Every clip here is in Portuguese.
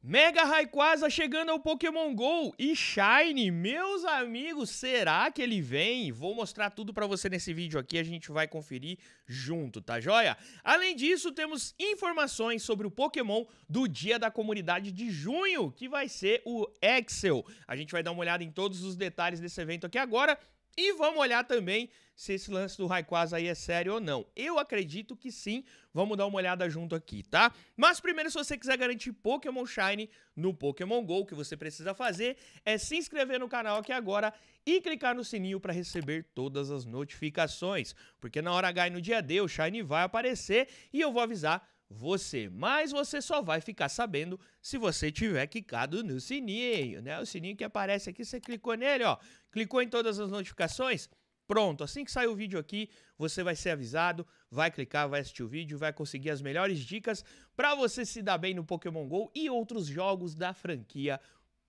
Mega Rayquaza chegando ao Pokémon GO e Shine, meus amigos, será que ele vem? Vou mostrar tudo pra você nesse vídeo aqui, a gente vai conferir junto, tá joia? Além disso, temos informações sobre o Pokémon do dia da comunidade de junho, que vai ser o Excel. A gente vai dar uma olhada em todos os detalhes desse evento aqui agora e vamos olhar também se esse lance do Rayquaza aí é sério ou não. Eu acredito que sim, Vamos dar uma olhada junto aqui, tá? Mas primeiro, se você quiser garantir Pokémon Shine no Pokémon GO, o que você precisa fazer é se inscrever no canal aqui agora e clicar no sininho para receber todas as notificações, porque na hora H e no dia D o Shine vai aparecer e eu vou avisar você, mas você só vai ficar sabendo se você tiver clicado no sininho, né? O sininho que aparece aqui, você clicou nele, ó, clicou em todas as notificações, Pronto, assim que sair o vídeo aqui, você vai ser avisado, vai clicar, vai assistir o vídeo, vai conseguir as melhores dicas para você se dar bem no Pokémon GO e outros jogos da franquia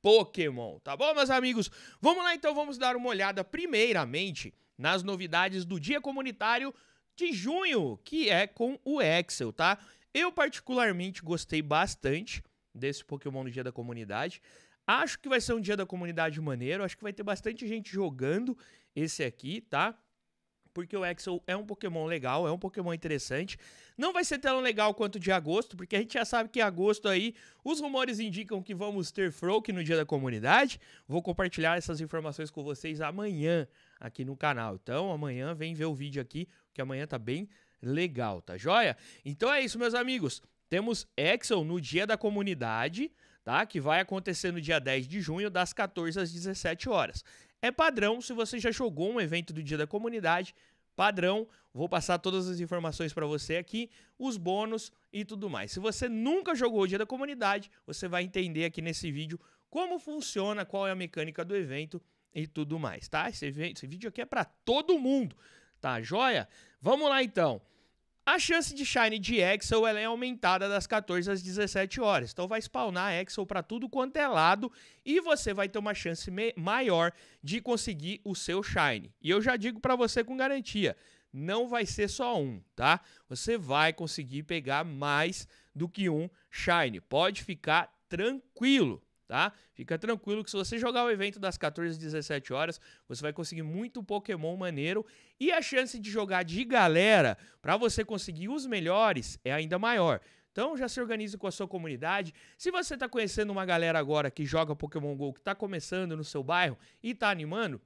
Pokémon, tá bom, meus amigos? Vamos lá então, vamos dar uma olhada primeiramente nas novidades do dia comunitário de junho, que é com o Excel, tá? Eu particularmente gostei bastante desse Pokémon no dia da comunidade. Acho que vai ser um dia da comunidade maneiro, acho que vai ter bastante gente jogando esse aqui, tá? porque o Axel é um Pokémon legal, é um Pokémon interessante. Não vai ser tão legal quanto de agosto, porque a gente já sabe que em agosto aí os rumores indicam que vamos ter Froak no dia da comunidade. Vou compartilhar essas informações com vocês amanhã aqui no canal. Então, amanhã vem ver o vídeo aqui, que amanhã tá bem legal, tá joia? Então é isso, meus amigos. Temos Axel no dia da comunidade. Tá? Que vai acontecer no dia 10 de junho, das 14 às 17 horas. É padrão, se você já jogou um evento do Dia da Comunidade, padrão, vou passar todas as informações para você aqui, os bônus e tudo mais. Se você nunca jogou o Dia da Comunidade, você vai entender aqui nesse vídeo como funciona, qual é a mecânica do evento e tudo mais, tá? Esse, evento, esse vídeo aqui é para todo mundo, tá joia? Vamos lá então. A chance de Shine de Axel é aumentada das 14 às 17 horas. Então vai spawnar Axel para tudo quanto é lado e você vai ter uma chance maior de conseguir o seu Shine. E eu já digo para você com garantia, não vai ser só um, tá? Você vai conseguir pegar mais do que um Shine. Pode ficar tranquilo tá? Fica tranquilo que se você jogar o evento das 14 às 17 horas, você vai conseguir muito Pokémon maneiro e a chance de jogar de galera para você conseguir os melhores é ainda maior. Então já se organize com a sua comunidade. Se você está conhecendo uma galera agora que joga Pokémon GO, que está começando no seu bairro e está animando,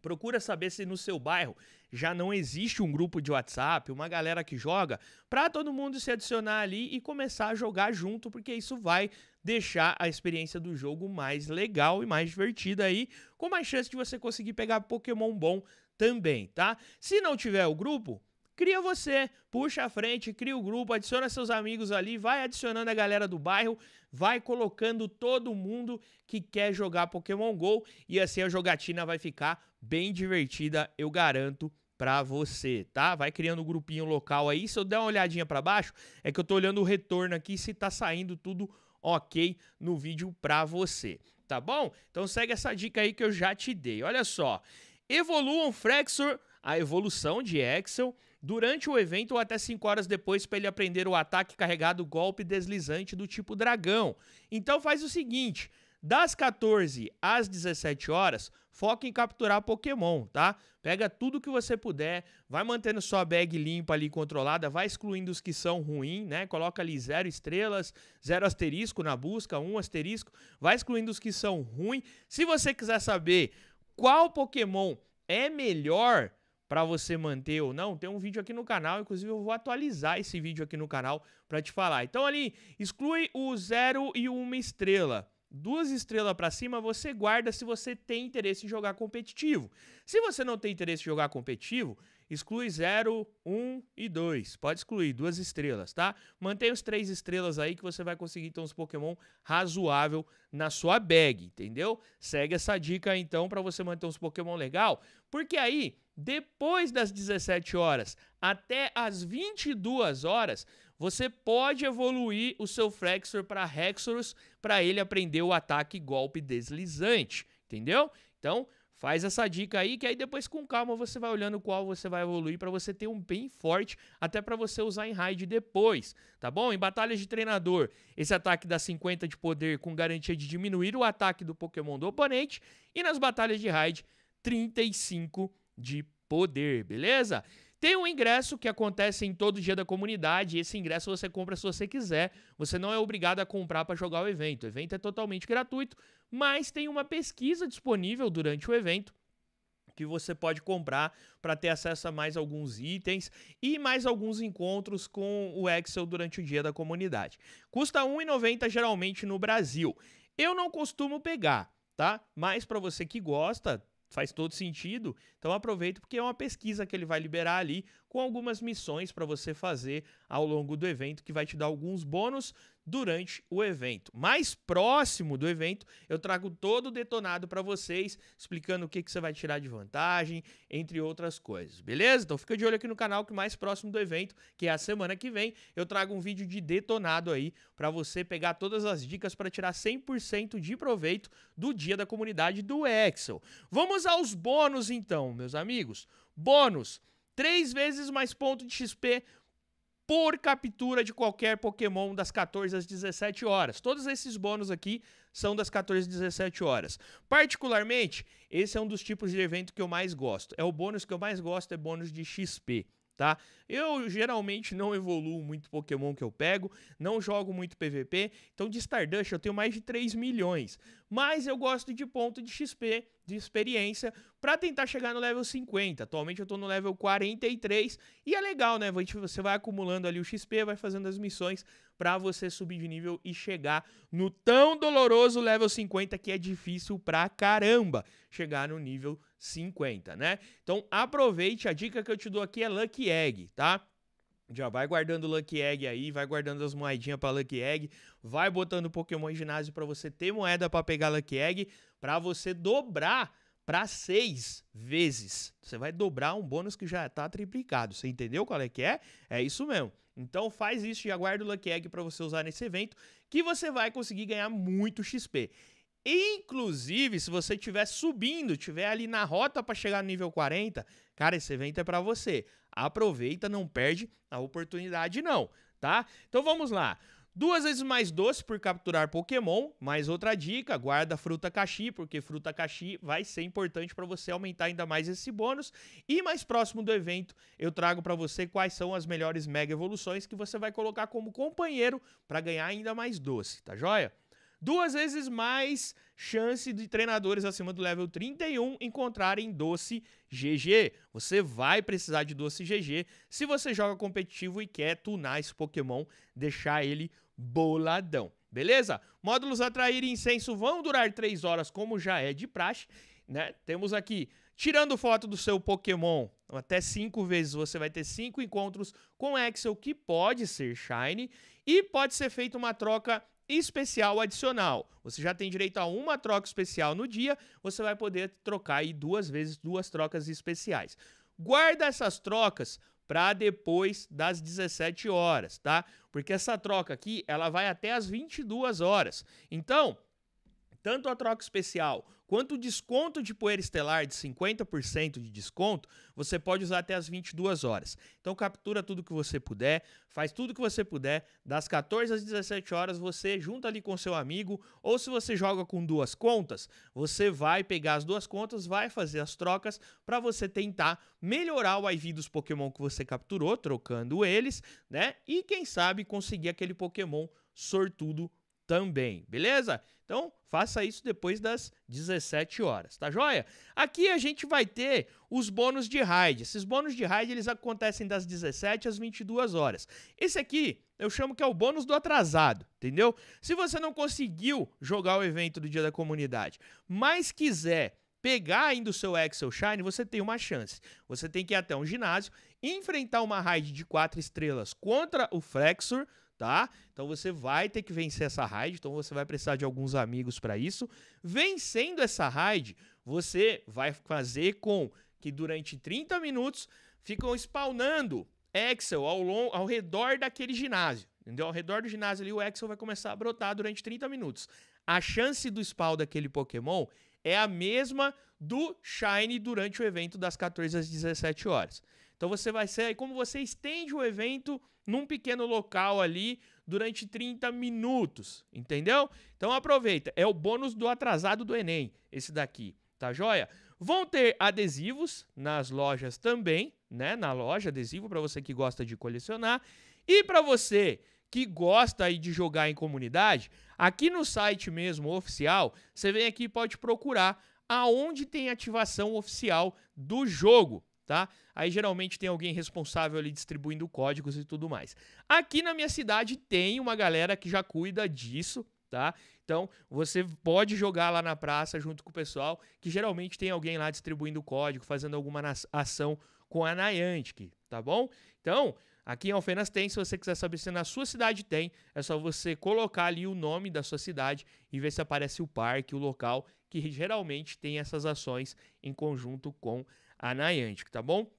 procura saber se no seu bairro já não existe um grupo de WhatsApp, uma galera que joga, para todo mundo se adicionar ali e começar a jogar junto, porque isso vai deixar a experiência do jogo mais legal e mais divertida aí, com mais chance de você conseguir pegar Pokémon bom também, tá? Se não tiver o grupo, cria você, puxa a frente, cria o grupo, adiciona seus amigos ali, vai adicionando a galera do bairro, vai colocando todo mundo que quer jogar Pokémon Go e assim a jogatina vai ficar bem divertida, eu garanto para você, tá? Vai criando um grupinho local aí. Se eu der uma olhadinha para baixo, é que eu tô olhando o retorno aqui se tá saindo tudo OK no vídeo para você, tá bom? Então segue essa dica aí que eu já te dei. Olha só. Evoluam Frexor, a evolução de Excel durante o evento ou até 5 horas depois para ele aprender o ataque carregado golpe deslizante do tipo dragão. Então faz o seguinte, das 14 às 17 horas, foca em capturar Pokémon, tá? Pega tudo que você puder, vai mantendo sua bag limpa ali, controlada, vai excluindo os que são ruins, né? Coloca ali zero estrelas, zero asterisco na busca, um asterisco, vai excluindo os que são ruins. Se você quiser saber qual Pokémon é melhor para você manter ou não, tem um vídeo aqui no canal, inclusive eu vou atualizar esse vídeo aqui no canal para te falar. Então ali, exclui o zero e uma estrela duas estrelas para cima, você guarda se você tem interesse em jogar competitivo. Se você não tem interesse em jogar competitivo, exclui 0, 1 um e 2. Pode excluir duas estrelas, tá? Mantém os três estrelas aí que você vai conseguir então os Pokémon razoável na sua bag, entendeu? Segue essa dica então para você manter uns Pokémon legal, porque aí depois das 17 horas até as 22 horas, você pode evoluir o seu Flexor para Hexorus para ele aprender o ataque golpe deslizante, entendeu? Então, Faz essa dica aí, que aí depois com calma você vai olhando qual você vai evoluir para você ter um bem forte, até para você usar em raid depois, tá bom? Em batalhas de treinador, esse ataque dá 50 de poder com garantia de diminuir o ataque do Pokémon do oponente, e nas batalhas de raid, 35 de poder, beleza? Tem um ingresso que acontece em todo dia da comunidade, esse ingresso você compra se você quiser. Você não é obrigado a comprar para jogar o evento. O evento é totalmente gratuito, mas tem uma pesquisa disponível durante o evento que você pode comprar para ter acesso a mais alguns itens e mais alguns encontros com o Excel durante o dia da comunidade. Custa R$ 1,90 geralmente no Brasil. Eu não costumo pegar, tá? Mas para você que gosta, faz todo sentido. Então aproveita porque é uma pesquisa que ele vai liberar ali com algumas missões para você fazer ao longo do evento que vai te dar alguns bônus durante o evento. Mais próximo do evento, eu trago todo o detonado para vocês, explicando o que, que você vai tirar de vantagem, entre outras coisas, beleza? Então fica de olho aqui no canal que mais próximo do evento, que é a semana que vem, eu trago um vídeo de detonado aí para você pegar todas as dicas para tirar 100% de proveito do dia da comunidade do Excel. Vamos aos bônus então, meus amigos. Bônus três vezes mais ponto de XP por captura de qualquer Pokémon das 14 às 17 horas. Todos esses bônus aqui são das 14 às 17 horas. Particularmente, esse é um dos tipos de evento que eu mais gosto. É o bônus que eu mais gosto, é bônus de XP. Tá? Eu geralmente não evoluo muito Pokémon que eu pego, não jogo muito PVP, então de Stardust eu tenho mais de 3 milhões, mas eu gosto de ponto de XP de experiência para tentar chegar no level 50. Atualmente eu tô no level 43 e é legal, né? Você vai acumulando ali o XP, vai fazendo as missões para você subir de nível e chegar no tão doloroso level 50 que é difícil pra caramba chegar no nível 50, né? Então aproveite, a dica que eu te dou aqui é Lucky Egg, tá? Já vai guardando o Lucky Egg aí, vai guardando as moedinhas para Lucky Egg, vai botando Pokémon ginásio para você ter moeda para pegar Lucky Egg, para você dobrar para seis vezes. Você vai dobrar um bônus que já tá triplicado. Você entendeu qual é que é? É isso mesmo. Então faz isso e aguarda o Lucky Egg para você usar nesse evento, que você vai conseguir ganhar muito XP. Inclusive, se você estiver subindo, estiver ali na rota para chegar no nível 40, cara, esse evento é para você. Aproveita, não perde a oportunidade não, tá? Então vamos lá. Duas vezes mais doce por capturar Pokémon. Mais outra dica: guarda fruta caxi, porque fruta caxi vai ser importante para você aumentar ainda mais esse bônus. E mais próximo do evento, eu trago para você quais são as melhores mega evoluções que você vai colocar como companheiro para ganhar ainda mais doce, tá joia? duas vezes mais chance de treinadores acima do level 31 encontrarem doce GG. Você vai precisar de doce GG se você joga competitivo e quer tunar esse Pokémon, deixar ele boladão. Beleza? Módulos atrair incenso vão durar 3 horas, como já é de praxe, né? Temos aqui Tirando foto do seu Pokémon até cinco vezes, você vai ter cinco encontros com Axel, que pode ser Shine, e pode ser feita uma troca especial adicional. Você já tem direito a uma troca especial no dia, você vai poder trocar aí duas vezes duas trocas especiais. Guarda essas trocas para depois das 17 horas, tá? Porque essa troca aqui, ela vai até as 22 horas. Então, tanto a troca especial quanto o desconto de poeira estelar de 50% de desconto, você pode usar até as 22 horas. Então captura tudo que você puder, faz tudo que você puder, das 14 às 17 horas você junta ali com seu amigo, ou se você joga com duas contas, você vai pegar as duas contas, vai fazer as trocas para você tentar melhorar o IV dos Pokémon que você capturou, trocando eles, né? E quem sabe conseguir aquele Pokémon sortudo também, beleza? Então, faça isso depois das 17 horas, tá joia? Aqui a gente vai ter os bônus de raid. Esses bônus de raid, eles acontecem das 17 às 22 horas. Esse aqui, eu chamo que é o bônus do atrasado, entendeu? Se você não conseguiu jogar o evento do Dia da Comunidade, mas quiser pegar ainda o seu Excel Shine, você tem uma chance. Você tem que ir até um ginásio, enfrentar uma raid de 4 estrelas contra o Frexor, tá? Então você vai ter que vencer essa raid, então você vai precisar de alguns amigos para isso. Vencendo essa raid, você vai fazer com que durante 30 minutos ficam spawnando Excel ao, long, ao redor daquele ginásio. Entendeu? Ao redor do ginásio ali, o Excel vai começar a brotar durante 30 minutos. A chance do spawn daquele Pokémon é a mesma do Shine durante o evento das 14 às 17 horas. Então você vai ser aí, como você estende o evento num pequeno local ali durante 30 minutos, entendeu? Então aproveita, é o bônus do atrasado do Enem, esse daqui, tá joia? Vão ter adesivos nas lojas também, né? Na loja, adesivo para você que gosta de colecionar. E para você que gosta aí de jogar em comunidade, aqui no site mesmo oficial, você vem aqui e pode procurar aonde tem ativação oficial do jogo, tá? Aí geralmente tem alguém responsável ali distribuindo códigos e tudo mais. Aqui na minha cidade tem uma galera que já cuida disso, tá? Então você pode jogar lá na praça junto com o pessoal, que geralmente tem alguém lá distribuindo código, fazendo alguma ação com a Niantic, tá bom? Então, Aqui em Alfenas tem, se você quiser saber se na sua cidade tem, é só você colocar ali o nome da sua cidade e ver se aparece o parque, o local que geralmente tem essas ações em conjunto com a Niantic, tá bom?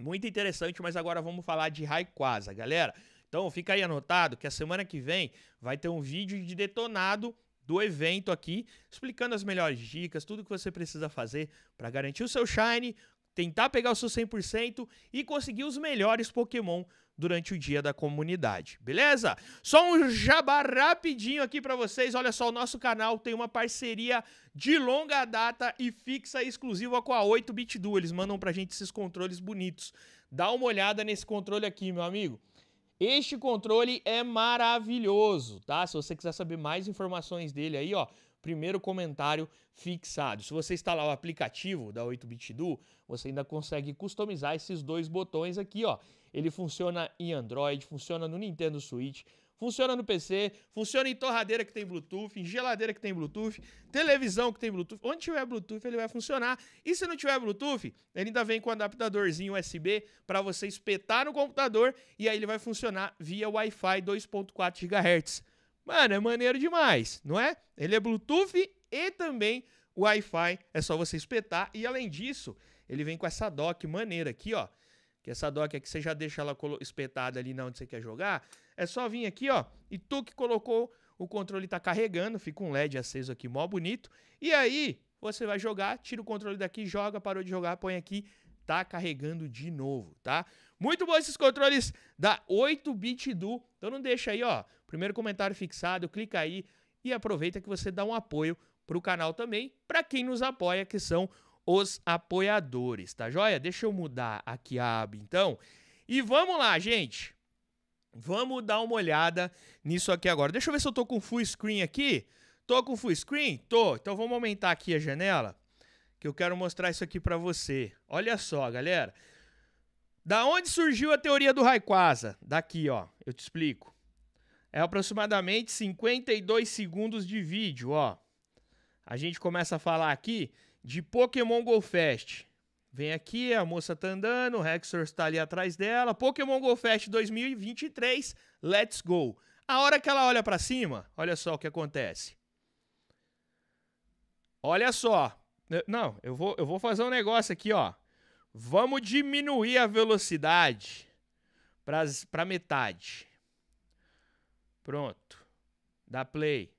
Muito interessante, mas agora vamos falar de Rayquaza, galera. Então fica aí anotado que a semana que vem vai ter um vídeo de detonado do evento aqui, explicando as melhores dicas, tudo que você precisa fazer para garantir o seu Shine, tentar pegar o seu 100% e conseguir os melhores Pokémon durante o dia da comunidade, beleza? Só um jabá rapidinho aqui para vocês. Olha só, o nosso canal tem uma parceria de longa data e fixa exclusiva com a 8-Bit Duo. Eles mandam pra gente esses controles bonitos. Dá uma olhada nesse controle aqui, meu amigo. Este controle é maravilhoso, tá? Se você quiser saber mais informações dele aí, ó, primeiro comentário fixado. Se você instalar o aplicativo da 8-Bit Duo, você ainda consegue customizar esses dois botões aqui, ó. Ele funciona em Android, funciona no Nintendo Switch, funciona no PC, funciona em torradeira que tem Bluetooth, em geladeira que tem Bluetooth, televisão que tem Bluetooth. Onde tiver Bluetooth, ele vai funcionar. E se não tiver Bluetooth, ele ainda vem com um adaptadorzinho USB para você espetar no computador e aí ele vai funcionar via Wi-Fi 2.4 GHz. Mano, é maneiro demais, não é? Ele é Bluetooth e também Wi-Fi, é só você espetar. E além disso, ele vem com essa dock maneira aqui, ó que essa é dock aqui é você já deixa ela espetada ali na onde você quer jogar, é só vir aqui, ó, e tu que colocou, o controle tá carregando, fica um LED aceso aqui, mó bonito, e aí você vai jogar, tira o controle daqui, joga, parou de jogar, põe aqui, tá carregando de novo, tá? Muito bom esses controles da 8-bit do, então não deixa aí, ó, primeiro comentário fixado, clica aí e aproveita que você dá um apoio pro canal também, para quem nos apoia, que são os apoiadores, tá joia? Deixa eu mudar aqui a aba então. E vamos lá, gente. Vamos dar uma olhada nisso aqui agora. Deixa eu ver se eu tô com full screen aqui. Tô com full screen? Tô. Então vamos aumentar aqui a janela, que eu quero mostrar isso aqui para você. Olha só, galera. Da onde surgiu a teoria do Raikwaza? Daqui, ó. Eu te explico. É aproximadamente 52 segundos de vídeo, ó. A gente começa a falar aqui de Pokémon Go Fest. Vem aqui, a moça tá andando, o Rexor está ali atrás dela. Pokémon Go Fest 2023, let's go. A hora que ela olha para cima, olha só o que acontece. Olha só. Não, eu vou, eu vou fazer um negócio aqui, ó. Vamos diminuir a velocidade para metade. Pronto. Dá play.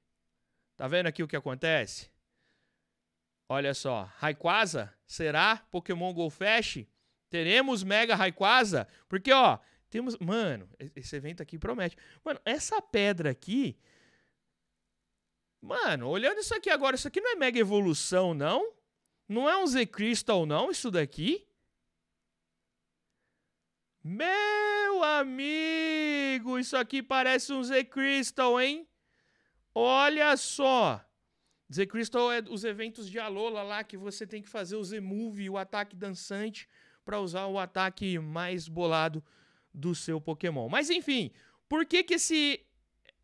Tá vendo aqui o que acontece? Olha só, Raikwaza, será Pokémon Go Fest? Teremos Mega Raikwaza? Porque, ó, temos... Mano, esse evento aqui promete. Mano, essa pedra aqui... Mano, olhando isso aqui agora, isso aqui não é Mega Evolução, não? Não é um Z-Crystal, não, isso daqui? Meu amigo, isso aqui parece um Z-Crystal, hein? Olha só! dizer Crystal é os eventos de Alola lá que você tem que fazer o Z-Move, o ataque dançante, para usar o ataque mais bolado do seu Pokémon. Mas enfim, por que, que esse,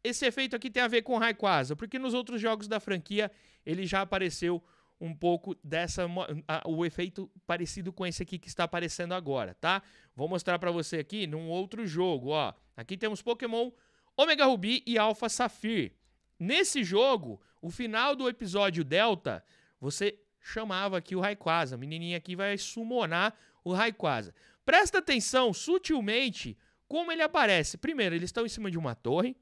esse efeito aqui tem a ver com Rayquaza? Porque nos outros jogos da franquia ele já apareceu um pouco dessa a, o efeito parecido com esse aqui que está aparecendo agora, tá? Vou mostrar para você aqui num outro jogo, ó. Aqui temos Pokémon Omega Ruby e Alpha safir Nesse jogo, o final do episódio Delta, você chamava aqui o Raikwaza. A menininha aqui vai summonar o Raikwaza. Presta atenção sutilmente como ele aparece. Primeiro, eles estão em cima de uma torre,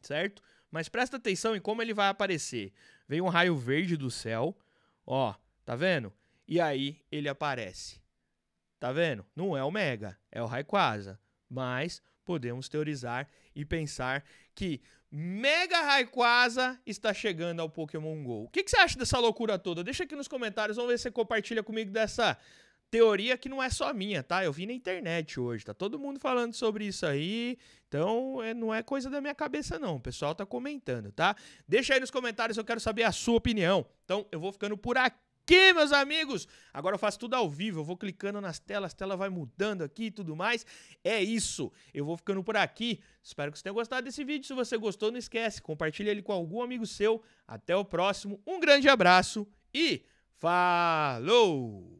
certo? Mas presta atenção em como ele vai aparecer. Vem um raio verde do céu, ó, tá vendo? E aí ele aparece. Tá vendo? Não é o Mega, é o Raikwaza. Mas podemos teorizar e pensar que Mega Rayquaza está chegando ao Pokémon GO. O que, que, você acha dessa loucura toda? Deixa aqui nos comentários, vamos ver se você compartilha comigo dessa teoria que não é só minha, tá? Eu vi na internet hoje, tá todo mundo falando sobre isso aí, então é, não é coisa da minha cabeça não, o pessoal tá comentando, tá? Deixa aí nos comentários, eu quero saber a sua opinião. Então eu vou ficando por aqui aqui, meus amigos. Agora eu faço tudo ao vivo, eu vou clicando nas telas, a tela vai mudando aqui e tudo mais. É isso, eu vou ficando por aqui. Espero que você tenha gostado desse vídeo. Se você gostou, não esquece, compartilha ele com algum amigo seu. Até o próximo, um grande abraço e falou!